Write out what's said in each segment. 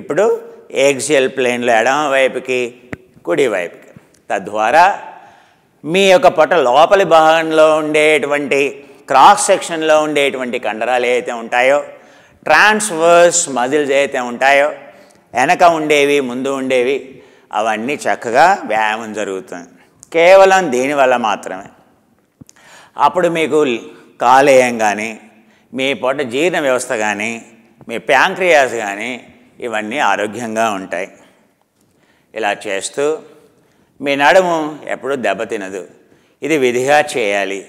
ఇప్పుడు ఎగ్జిఎల్ ప్లేన్లో ఎడమ వైపుకి కుడివైపుకి తద్వారా మీ యొక్క పొట్ట లోపలి భాగంలో ఉండేటువంటి క్రాస్ సెక్షన్లో ఉండేటువంటి కండరాలు ఏవైతే ఉంటాయో ట్రాన్స్వర్స్ మజిల్స్ ఏవైతే ఉంటాయో వెనక ఉండేవి ముందు ఉండేవి అవన్నీ చక్కగా వ్యాయామం జరుగుతుంది కేవలం దీనివల్ల మాత్రమే అప్పుడు మీకు కాలేయం కానీ మీ పొట్ట జీర్ణ వ్యవస్థ కానీ మీ ప్యాంక్రియాస్ కానీ ఇవన్నీ ఆరోగ్యంగా ఉంటాయి ఇలా చేస్తూ మీ నడుము ఎప్పుడూ దెబ్బతినదు ఇది విధిగా చేయాలి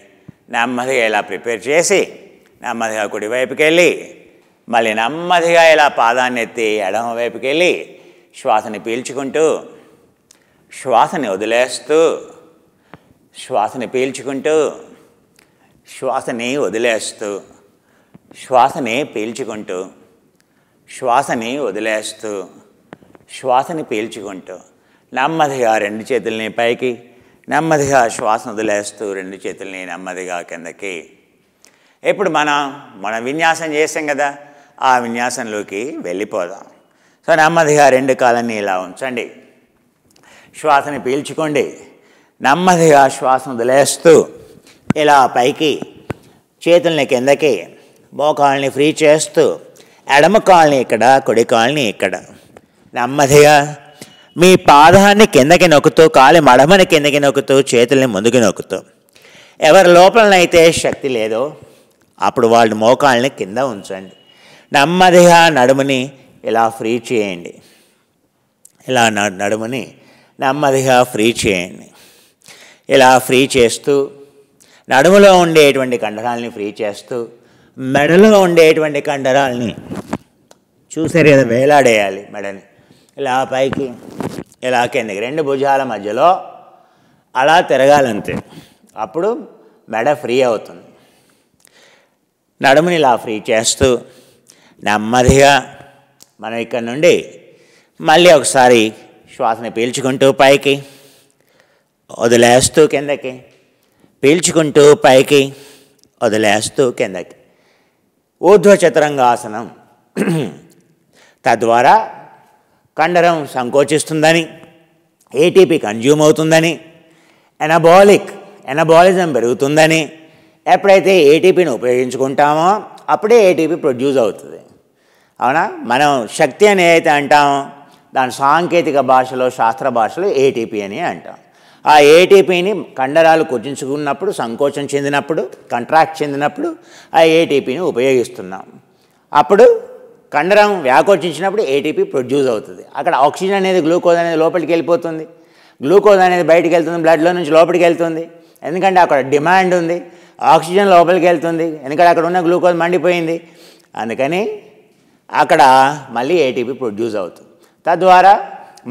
నెమ్మదిగా ఇలా ప్రిపేర్ చేసి నెమ్మదిగా కుడివైపుకి వెళ్ళి మళ్ళీ నెమ్మదిగా ఇలా పాదాన్ని ఎత్తి ఎడమ వైపుకి వెళ్ళి శ్వాసని పీల్చుకుంటూ శ్వాసని వదిలేస్తూ శ్వాసని పీల్చుకుంటూ శ్వాసని వదిలేస్తూ శ్వాసని పీల్చుకుంటూ శ్వాసని వదిలేస్తూ శ్వాసని పీల్చుకుంటూ నెమ్మదిగా రెండు చేతుల్ని పైకి నెమ్మదిగా శ్వాస వదిలేస్తూ రెండు చేతుల్ని నెమ్మదిగా కిందకి ఇప్పుడు మనం మనం విన్యాసం చేసాం కదా ఆ విన్యాసంలోకి వెళ్ళిపోదాం సో నెమ్మదిగా రెండు కాలని ఇలా ఉంచండి శ్వాసని పీల్చుకోండి నెమ్మదిగా శ్వాస వదిలేస్తూ ఇలా పైకి చేతుల్ని కిందకి మోకాళ్ళని ఫ్రీ చేస్తూ ఎడమ కాలనీ ఇక్కడ కుడి కాలనీ ఇక్కడ నెమ్మదిగా మీ పాదాన్ని కిందకి నొక్కుతూ కాలి మడమని కిందకి నొక్కుతూ చేతుల్ని ముందుకు నొక్కుతూ ఎవరి లోపలనైతే శక్తి లేదో అప్పుడు వాళ్ళు మోకాల్ని కింద ఉంచండి నెమ్మదిగా నడుముని ఇలా ఫ్రీ చేయండి ఇలా నడుముని నెమ్మదిగా ఫ్రీ చేయండి ఇలా ఫ్రీ చేస్తూ నడుములో ఉండేటువంటి కండరాలని ఫ్రీ చేస్తూ మెడలో ఉండేటువంటి కండరాలని చూసారు కదా వేలాడేయాలి మెడని ఇలా పైకి ఇలా కిందకి రెండు భుజాల మధ్యలో అలా తిరగాలంతే అప్పుడు మెడ ఫ్రీ అవుతుంది నడుముని ఇలా ఫ్రీ చేస్తూ నెమ్మదిగా మనం ఇక్కడ నుండి మళ్ళీ ఒకసారి శ్వాసని పీల్చుకుంటూ పైకి వదిలేస్తూ కిందకి పీల్చుకుంటూ పైకి వదిలేస్తూ కిందకి ఆసనం తద్వారా కండరం సంకోచిస్తుందని ఏటీపీ కన్జ్యూమ్ అవుతుందని ఎనబాలిక్ ఎనబాలిజం పెరుగుతుందని ఎప్పుడైతే ఏటీపీని ఉపయోగించుకుంటామో అప్పుడే ఏటీపీ ప్రొడ్యూస్ అవుతుంది అవునా మనం శక్తి అని అయితే అంటామో దాని సాంకేతిక భాషలో శాస్త్ర భాషలో ఏటీపీ అని అంటాం ఆ ఏటీపీని కండరాలు కుదించుకున్నప్పుడు సంకోచం చెందినప్పుడు కంట్రాక్ట్ చెందినప్పుడు ఆ ఏటీపీని ఉపయోగిస్తున్నాం అప్పుడు కండరం వ్యాకోచించినప్పుడు ఏటీపీ ప్రొడ్యూస్ అవుతుంది అక్కడ ఆక్సిజన్ అనేది గ్లూకోజ్ అనేది లోపలికి వెళ్ళిపోతుంది గ్లూకోజ్ అనేది బయటకు వెళ్తుంది బ్లడ్లో నుంచి లోపలికి వెళ్తుంది ఎందుకంటే అక్కడ డిమాండ్ ఉంది ఆక్సిజన్ లోపలికి వెళ్తుంది ఎందుకంటే అక్కడ ఉన్న గ్లూకోజ్ మండిపోయింది అందుకని అక్కడ మళ్ళీ ఏటీపీ ప్రొడ్యూస్ అవుతుంది తద్వారా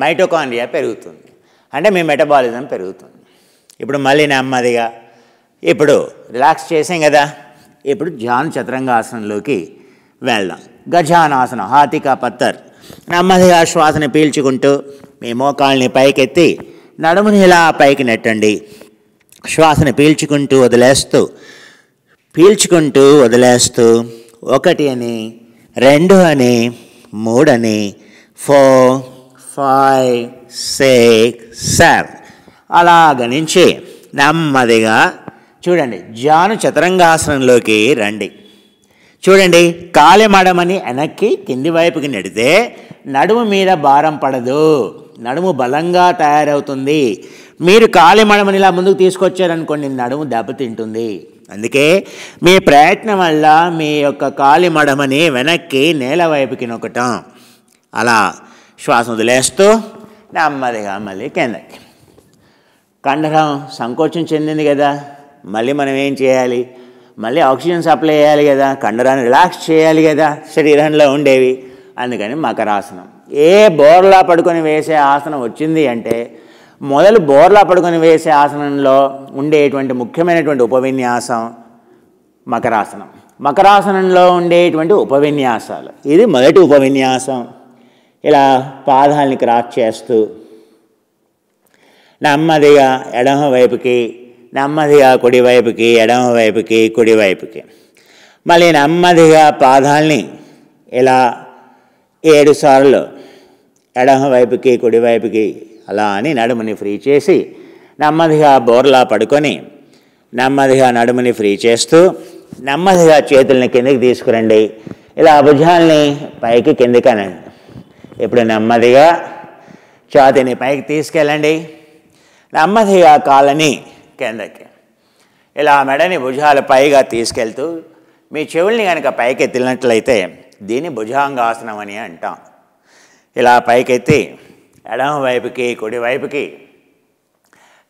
మైటోకాండియా పెరుగుతుంది అంటే మీ మెటబాలిజం పెరుగుతుంది ఇప్పుడు మళ్ళీ నెమ్మదిగా ఇప్పుడు రిలాక్స్ చేసాం కదా ఇప్పుడు ధ్యాన చతురంగాసనంలోకి వెళ్దాం గజానాసనం హాతిక పత్తర్ నెమ్మదిగా శ్వాసని పీల్చుకుంటూ మీ మోకాల్ని పైకెత్తి నడుముని ఇలా పైకి నెట్టండి శ్వాసని పీల్చుకుంటూ వదిలేస్తూ పీల్చుకుంటూ వదిలేస్తూ ఒకటి అని రెండు అని మూడని ఫోర్ ఫైవ్ అలా గణించి నెమ్మదిగా చూడండి జాను చతురంగాసనంలోకి రండి చూడండి కాలిమడమని వెనక్కి కింది వైపుకి నడితే నడుము మీద భారం పడదు నడుము బలంగా తయారవుతుంది మీరు మడమని ఇలా ముందుకు తీసుకొచ్చారనుకోండి నడుము దెబ్బతింటుంది అందుకే మీ ప్రయత్నం వల్ల మీ యొక్క కాలిమడమని వెనక్కి నేల వైపుకి నొక్కటం అలా శ్వాస వదిలేస్తూ నెమ్మదిగా మళ్ళీ కిందకి కండరం సంకోచం చెందింది కదా మళ్ళీ మనం ఏం చేయాలి మళ్ళీ ఆక్సిజన్ సప్లై చేయాలి కదా కండరాన్ని రిలాక్స్ చేయాలి కదా శరీరంలో ఉండేవి అందుకని మకరాసనం ఏ బోర్లా పడుకొని వేసే ఆసనం వచ్చింది అంటే మొదలు బోర్లా పడుకొని వేసే ఆసనంలో ఉండేటువంటి ముఖ్యమైనటువంటి ఉపవిన్యాసం మకరాసనం మకరాసనంలో ఉండేటువంటి ఉపవిన్యాసాలు ఇది మొదటి ఉపవిన్యాసం ఇలా పాదాలని క్రాస్ చేస్తూ నెమ్మదిగా ఎడమవైపుకి నెమ్మదిగా కుడివైపుకి ఎడమవైపుకి కుడివైపుకి మళ్ళీ నెమ్మదిగా పాదాలని ఇలా ఏడుసార్లు ఎడమవైపుకి కుడివైపుకి అలా అని నడుముని ఫ్రీ చేసి నెమ్మదిగా బోర్లా పడుకొని నెమ్మదిగా నడుముని ఫ్రీ చేస్తూ నెమ్మదిగా చేతుల్ని కిందకి తీసుకురండి ఇలా భుజాల్ని పైకి కిందకి అనండి ఇప్పుడు నెమ్మదిగా ఛాతిని పైకి తీసుకెళ్ళండి నెమ్మదిగా కాలని కిందకి ఇలా మెడని భుజాలు పైగా తీసుకెళ్తూ మీ చెవుల్ని కనుక పైకెత్తినట్లయితే దీన్ని భుజాంగాసనం అని అంటాం ఇలా పైకెత్తి ఎడమ వైపుకి కుడివైపుకి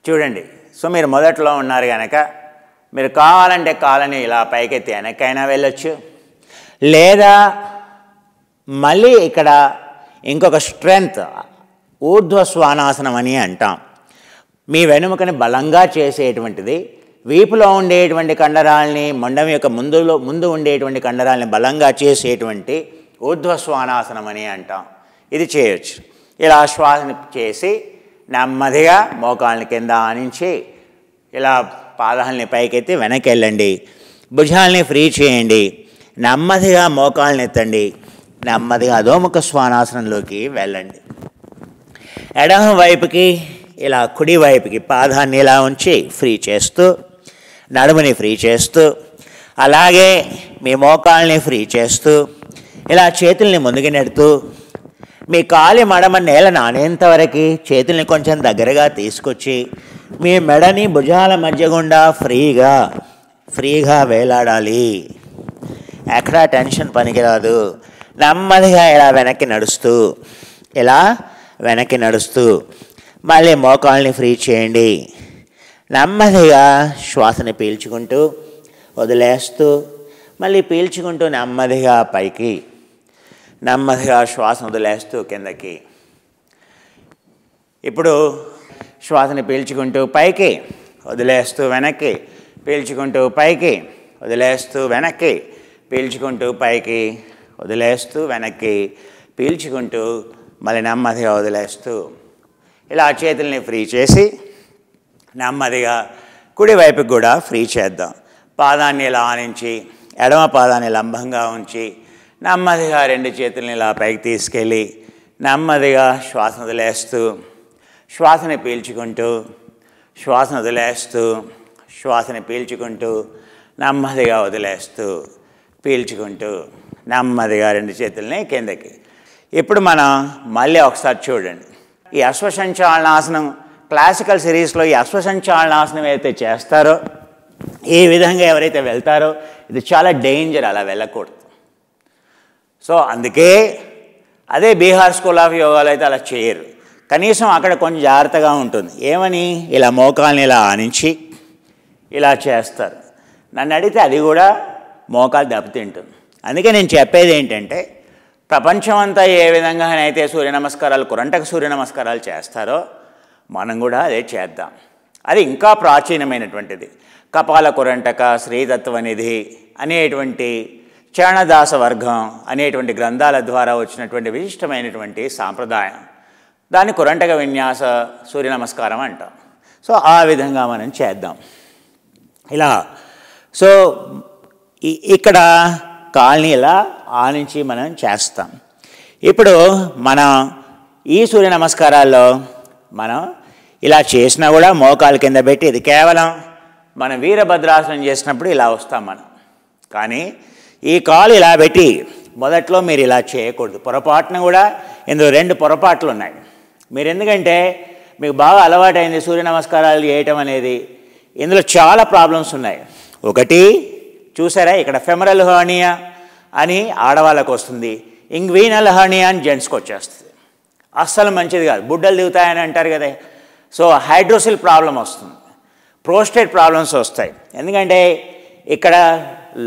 చూడండి సో మీరు మొదట్లో ఉన్నారు కనుక మీరు కావాలంటే కాలని ఇలా పైకెత్తి వెనక్కైనా వెళ్ళొచ్చు లేదా మళ్ళీ ఇక్కడ ఇంకొక స్ట్రెంగ్త్ ఊర్ధ్వ స్వానాసనం అని అంటాం మీ వెనుమకని బలంగా చేసేటువంటిది వీపులో ఉండేటువంటి కండరాలని మండం యొక్క ముందులో ముందు ఉండేటువంటి కండరాలని బలంగా చేసేటువంటి ఊర్ధ్వ స్వానాసనం అని అంటాం ఇది చేయొచ్చు ఇలా శ్వాసన చేసి నెమ్మదిగా మోకాలని కింద ఆనించి ఇలా పాదాలని పైకెత్తి వెనక్కి వెళ్ళండి భుజాలని ఫ్రీ చేయండి నెమ్మదిగా మోకాలని ఎత్తండి నెమ్మదిగా అధోముఖ స్వానాసనంలోకి వెళ్ళండి ఎడమ వైపుకి ఇలా కుడి వైపుకి పాదాన్ని ఇలా ఉంచి ఫ్రీ చేస్తూ నడుముని ఫ్రీ చేస్తూ అలాగే మీ మోకాల్ని ఫ్రీ చేస్తూ ఇలా చేతుల్ని ముందుకు నెడుతూ మీ కాలి మడమ నేల నానేంతవరకు చేతుల్ని కొంచెం దగ్గరగా తీసుకొచ్చి మీ మెడని భుజాల మధ్య గుండా ఫ్రీగా ఫ్రీగా వేలాడాలి ఎక్కడా టెన్షన్ పనికిరాదు నెమ్మదిగా ఇలా వెనక్కి నడుస్తూ ఇలా వెనక్కి నడుస్తూ మళ్ళీ మోకాల్ని ఫ్రీ చేయండి నెమ్మదిగా శ్వాసని పీల్చుకుంటూ వదిలేస్తూ మళ్ళీ పీల్చుకుంటూ నెమ్మదిగా పైకి నెమ్మదిగా శ్వాస వదిలేస్తూ కిందకి ఇప్పుడు శ్వాసని పీల్చుకుంటూ పైకి వదిలేస్తూ వెనక్కి పీల్చుకుంటూ పైకి వదిలేస్తూ వెనక్కి పీల్చుకుంటూ పైకి వదిలేస్తూ వెనక్కి పీల్చుకుంటూ మళ్ళీ నెమ్మదిగా వదిలేస్తూ ఇలా చేతుల్ని ఫ్రీ చేసి నెమ్మదిగా కుడివైపుకి కూడా ఫ్రీ చేద్దాం పాదాన్ని ఇలా ఆనించి ఎడమ పాదాన్ని లంబంగా ఉంచి నెమ్మదిగా రెండు చేతుల్ని ఇలా పైకి తీసుకెళ్ళి నెమ్మదిగా శ్వాస వదిలేస్తూ శ్వాసని పీల్చుకుంటూ శ్వాస వదిలేస్తూ శ్వాసని పీల్చుకుంటూ నెమ్మదిగా వదిలేస్తూ పీల్చుకుంటూ గారు రెండు చేతుల్ని కిందకి ఇప్పుడు మనం మళ్ళీ ఒకసారి చూడండి ఈ అశ్వసంచాలనాసనం క్లాసికల్ సిరీస్లో ఈ అశ్వసంచాలనాసనం ఏదైతే చేస్తారో ఏ విధంగా ఎవరైతే వెళ్తారో ఇది చాలా డేంజర్ అలా వెళ్ళకూడదు సో అందుకే అదే బీహార్ స్కూల్ ఆఫ్ యోగాలో అయితే అలా చేయరు కనీసం అక్కడ కొంచెం జాగ్రత్తగా ఉంటుంది ఏమని ఇలా మోకాల్ని ఇలా ఆనించి ఇలా చేస్తారు నన్ను అడిగితే అది కూడా మోకాలు దెబ్బతింటుంది అందుకే నేను చెప్పేది ఏంటంటే ప్రపంచం అంతా ఏ విధంగానైతే సూర్య నమస్కారాలు కురంటకు సూర్య నమస్కారాలు చేస్తారో మనం కూడా అదే చేద్దాం అది ఇంకా ప్రాచీనమైనటువంటిది కపాల కురంటక శ్రీతత్వనిధి అనేటువంటి చరణదాస వర్గం అనేటువంటి గ్రంథాల ద్వారా వచ్చినటువంటి విశిష్టమైనటువంటి సాంప్రదాయం దాన్ని కురంటక విన్యాస సూర్య నమస్కారం అంటాం సో ఆ విధంగా మనం చేద్దాం ఇలా సో ఇక్కడ కాలనీ ఇలా ఆ నుంచి మనం చేస్తాం ఇప్పుడు మనం ఈ సూర్య నమస్కారాల్లో మనం ఇలా చేసినా కూడా మోకాలు కింద పెట్టి ఇది కేవలం మనం వీరభద్రాసనం చేసినప్పుడు ఇలా వస్తాం మనం కానీ ఈ కాలు ఇలా పెట్టి మొదట్లో మీరు ఇలా చేయకూడదు పొరపాటున కూడా ఇందులో రెండు పొరపాట్లు ఉన్నాయి మీరు ఎందుకంటే మీకు బాగా అలవాటైంది సూర్య నమస్కారాలు చేయటం అనేది ఇందులో చాలా ప్రాబ్లమ్స్ ఉన్నాయి ఒకటి చూసారా ఇక్కడ ఫెమరల్ హర్నియా అని ఆడవాళ్ళకు వస్తుంది ఇంగ్వీనల్ హర్నియా అని జెంట్స్కి వచ్చేస్తుంది అస్సలు మంచిది కాదు బుడ్డలు దిగుతాయని అంటారు కదా సో హైడ్రోసిల్ ప్రాబ్లం వస్తుంది ప్రోస్టేట్ ప్రాబ్లమ్స్ వస్తాయి ఎందుకంటే ఇక్కడ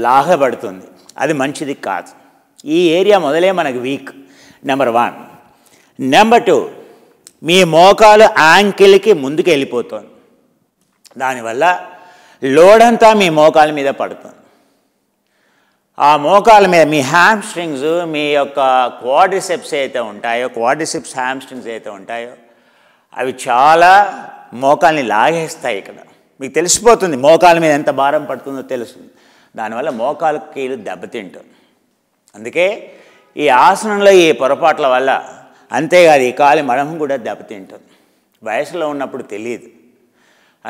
లాగబడుతుంది అది మంచిది కాదు ఈ ఏరియా మొదలే మనకు week number one number two మీ మోకాలు యాంకిల్కి ముందుకు వెళ్ళిపోతుంది దానివల్ల లోడంతా మీ మోకాల మీద పడుతుంది ఆ మోకాల మీద మీ హ్యామ్ స్ట్రింగ్స్ మీ యొక్క క్వాడ్రిసెప్స్ అయితే ఉంటాయో క్వాడ్రిసెప్స్ హ్యామ్ స్ట్రింగ్స్ అయితే ఉంటాయో అవి చాలా మోకాల్ని లాగేస్తాయి ఇక్కడ మీకు తెలిసిపోతుంది మోకాల మీద ఎంత భారం పడుతుందో తెలుస్తుంది దానివల్ల మోకాలు కీలు దెబ్బతింటుంది అందుకే ఈ ఆసనంలో ఈ పొరపాట్ల వల్ల అంతేకాదు ఈ కాలి మడం కూడా దెబ్బతింటుంది వయసులో ఉన్నప్పుడు తెలియదు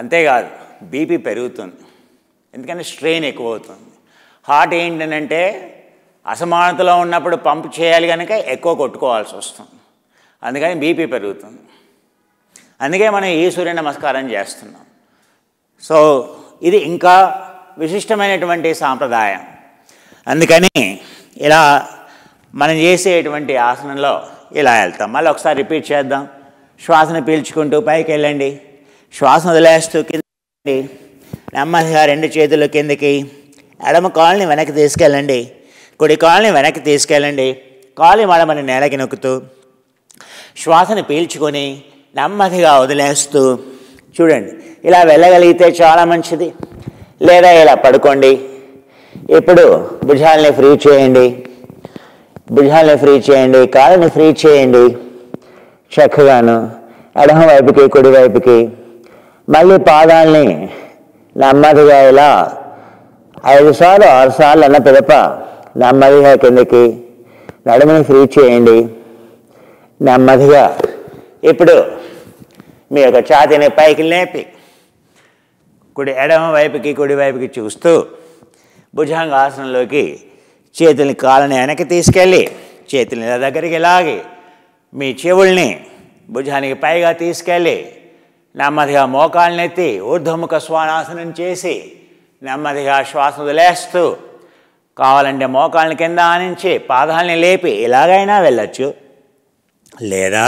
అంతేకాదు బీపీ పెరుగుతుంది ఎందుకంటే స్ట్రెయిన్ ఎక్కువ అవుతుంది హార్ట్ ఏంటంటే అసమానతలో ఉన్నప్పుడు పంప్ చేయాలి కనుక ఎక్కువ కొట్టుకోవాల్సి వస్తుంది అందుకని బీపీ పెరుగుతుంది అందుకే మనం ఈ సూర్య నమస్కారం చేస్తున్నాం సో ఇది ఇంకా విశిష్టమైనటువంటి సాంప్రదాయం అందుకని ఇలా మనం చేసేటువంటి ఆసనంలో ఇలా వెళ్తాం మళ్ళీ ఒకసారి రిపీట్ చేద్దాం శ్వాసను పీల్చుకుంటూ పైకి వెళ్ళండి శ్వాసను వదిలేస్తూ కింద నెమ్మదిగా రెండు చేతులు కిందకి ఎడమ కాళ్ళని వెనక్కి తీసుకెళ్ళండి కుడి కాళ్ళని వెనక్కి తీసుకెళ్ళండి కాలి మడమని నేలకి నొక్కుతూ శ్వాసను పీల్చుకొని నెమ్మదిగా వదిలేస్తూ చూడండి ఇలా వెళ్ళగలిగితే చాలా మంచిది లేదా ఇలా పడుకోండి ఇప్పుడు భుజాలని ఫ్రీ చేయండి భుజాలని ఫ్రీ చేయండి కాళ్ళని ఫ్రీ చేయండి చక్కగాను ఎడమ వైపుకి కుడివైపుకి మళ్ళీ పాదాలని నెమ్మదిగా ఇలా ఐదు సార్లు ఆరు సార్లు అన్న పిదప నెమ్మదిగా కిందకి నడుమని ఫ్రీ చేయండి నెమ్మదిగా ఇప్పుడు మీ యొక్క ఛాతీని పైకి లేపి కుడి ఎడమ వైపుకి కుడి వైపుకి చూస్తూ ఆసనంలోకి చేతుల్ని కాళ్ళని వెనక్కి తీసుకెళ్ళి చేతుల్ని దగ్గరికి లాగి మీ చెవుల్ని భుజానికి పైగా తీసుకెళ్ళి నెమ్మదిగా మోకాళ్ళనెత్తి ఊర్ధ్వముఖ స్వానాసనం చేసి నెమ్మదిగా శ్వాస వదిలేస్తూ కావాలంటే మోకాళ్ళని కింద ఆనించి పాదాలని లేపి ఎలాగైనా వెళ్ళచ్చు లేదా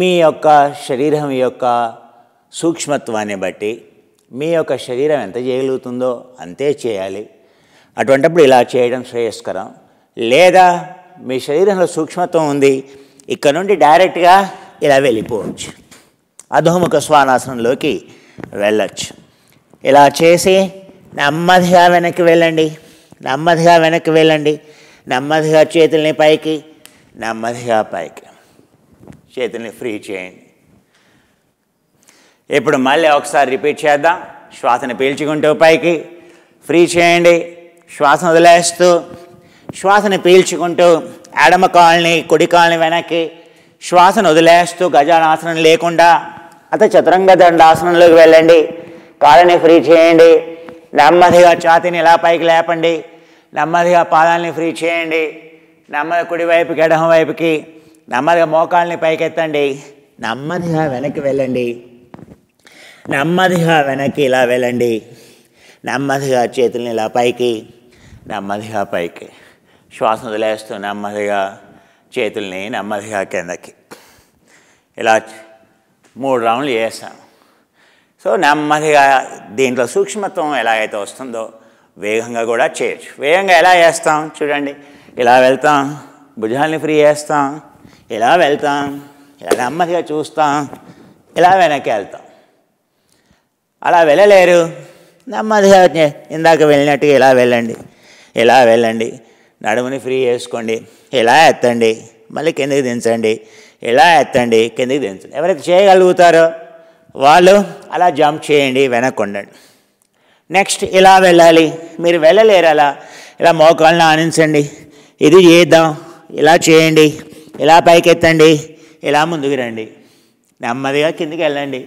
మీ యొక్క శరీరం యొక్క సూక్ష్మత్వాన్ని బట్టి మీ యొక్క శరీరం ఎంత చేయగలుగుతుందో అంతే చేయాలి అటువంటప్పుడు ఇలా చేయడం శ్రేయస్కరం లేదా మీ శరీరంలో సూక్ష్మత్వం ఉంది ఇక్కడ నుండి డైరెక్ట్గా ఇలా వెళ్ళిపోవచ్చు అధోముఖ స్వానాసనంలోకి వెళ్ళచ్చు ఇలా చేసి నెమ్మదిగా వెనక్కి వెళ్ళండి నెమ్మదిగా వెనక్కి వెళ్ళండి నెమ్మదిగా చేతుల్ని పైకి నెమ్మదిగా పైకి చేతుల్ని ఫ్రీ చేయండి ఇప్పుడు మళ్ళీ ఒకసారి రిపీట్ చేద్దాం శ్వాసను పీల్చుకుంటూ పైకి ఫ్రీ చేయండి శ్వాస వదిలేస్తూ శ్వాసను పీల్చుకుంటూ ఎడమ కాల్ని కుడి కాల్ని వెనక్కి శ్వాసను వదిలేస్తూ గజానాసనం లేకుండా అంత చతురంగ దండాసనంలోకి వెళ్ళండి కాళ్ళని ఫ్రీ చేయండి నెమ్మదిగా ఛాతిని ఇలా పైకి లేపండి నెమ్మదిగా పాదాలని ఫ్రీ చేయండి నెమ్మది కుడివైపు ఎడమ వైపుకి నెమ్మదిగా మోకాల్ని పైకెత్తండి నెమ్మదిగా వెనక్కి వెళ్ళండి నెమ్మదిగా వెనక్కి ఇలా వెళ్ళండి నెమ్మదిగా చేతులని ఇలా పైకి నెమ్మదిగా పైకి శ్వాస వదిలేస్తూ నెమ్మదిగా చేతుల్ని నెమ్మదిగా కిందకి ఇలా మూడు రౌండ్లు చేస్తాను సో నెమ్మదిగా దీంట్లో సూక్ష్మత్వం ఎలా అయితే వస్తుందో వేగంగా కూడా చేయొచ్చు వేగంగా ఎలా చేస్తాం చూడండి ఇలా వెళ్తాం భుజాల్ని ఫ్రీ చేస్తాం ఇలా వెళ్తాం ఇలా నెమ్మదిగా చూస్తాం ఇలా వెనక్కి వెళ్తాం అలా వెళ్ళలేరు నెమ్మదిగా ఇందాక వెళ్ళినట్టుగా ఇలా వెళ్ళండి ఇలా వెళ్ళండి నడుముని ఫ్రీ చేసుకోండి ఇలా ఎత్తండి మళ్ళీ కిందకి దించండి ఇలా ఎత్తండి కిందికి దించండి ఎవరైతే చేయగలుగుతారో వాళ్ళు అలా జంప్ చేయండి వెనక్కి ఉండండి నెక్స్ట్ ఇలా వెళ్ళాలి మీరు వెళ్ళలేరు అలా ఇలా మోకాళ్ళని ఆనించండి ఇది చేద్దాం ఇలా చేయండి ఇలా పైకెత్తండి ఇలా ముందుకు రండి నెమ్మదిగా కిందికి వెళ్ళండి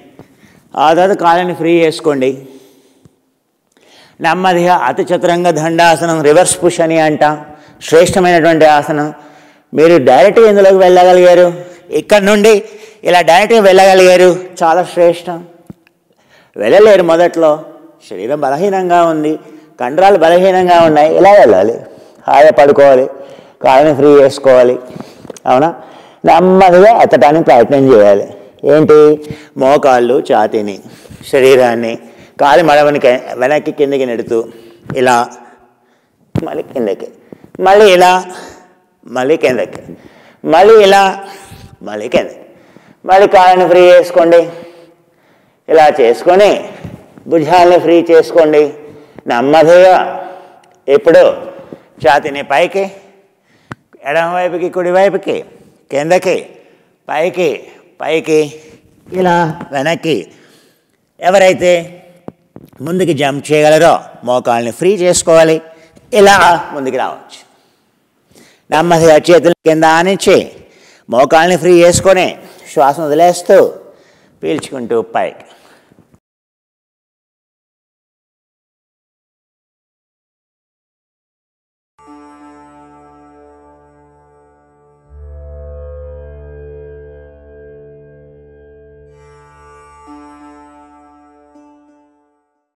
ఆ తర్వాత కాళ్ళని ఫ్రీ చేసుకోండి నెమ్మదిగా అతి చతురంగ దండాసనం రివర్స్ పుష్ అని అంటాం శ్రేష్టమైనటువంటి ఆసనం మీరు డైరెక్ట్గా ఇందులోకి వెళ్ళగలిగారు ఇక్కడ నుండి ఇలా డైరెక్ట్గా వెళ్ళగలిగారు చాలా శ్రేష్టం వెళ్ళలేరు మొదట్లో శరీరం బలహీనంగా ఉంది కండరాలు బలహీనంగా ఉన్నాయి ఇలా వెళ్ళాలి హాయిగా పడుకోవాలి కాళ్ళని ఫ్రీ చేసుకోవాలి అవునా నెమ్మదిగా ఎత్తటానికి ప్రయత్నం చేయాలి ఏంటి మోకాళ్ళు ఛాతీని శరీరాన్ని కాలి మడవని వెనక్కి కిందకి నెడుతూ ఇలా మళ్ళీ కిందకి మళ్ళీ ఇలా మళ్ళీ కిందకి మళ్ళీ ఇలా మళ్ళీ కింద మళ్ళీ కాళ్ళని ఫ్రీ చేసుకోండి ఇలా చేసుకొని భుజాలని ఫ్రీ చేసుకోండి నెమ్మదిగా ఇప్పుడు ఛాతిని పైకి ఎడమవైపుకి కుడివైపుకి కిందకి పైకి పైకి ఇలా వెనక్కి ఎవరైతే ముందుకి జంప్ చేయగలరో మోకాళ్ళని ఫ్రీ చేసుకోవాలి ఇలా ముందుకు రావచ్చు నెమ్మదిగా చేతుల కింద ఆనిచ్చి మోకాళ్ళని ఫ్రీ చేసుకొని శ్వాసను వదిలేస్తూ పీల్చుకుంటూ పైకి